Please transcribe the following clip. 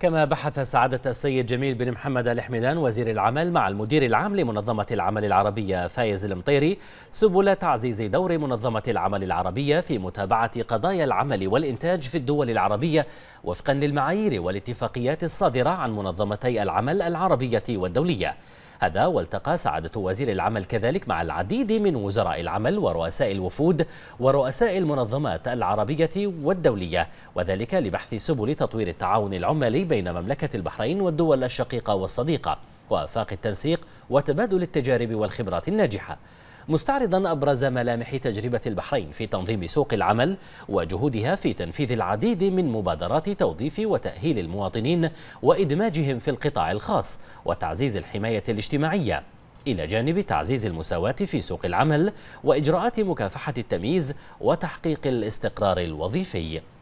كما بحث سعادة السيد جميل بن محمد الحمدان وزير العمل مع المدير العام لمنظمة العمل العربية فايز المطيري سبل تعزيز دور منظمة العمل العربية في متابعة قضايا العمل والإنتاج في الدول العربية وفقا للمعايير والاتفاقيات الصادرة عن منظمتي العمل العربية والدولية هذا والتقى سعادة وزير العمل كذلك مع العديد من وزراء العمل ورؤساء الوفود ورؤساء المنظمات العربية والدولية وذلك لبحث سبل تطوير التعاون العمالي بين مملكة البحرين والدول الشقيقة والصديقة وآفاق التنسيق وتبادل التجارب والخبرات الناجحة مستعرضا أبرز ملامح تجربة البحرين في تنظيم سوق العمل وجهودها في تنفيذ العديد من مبادرات توظيف وتأهيل المواطنين وإدماجهم في القطاع الخاص وتعزيز الحماية الاجتماعية إلى جانب تعزيز المساواة في سوق العمل وإجراءات مكافحة التمييز وتحقيق الاستقرار الوظيفي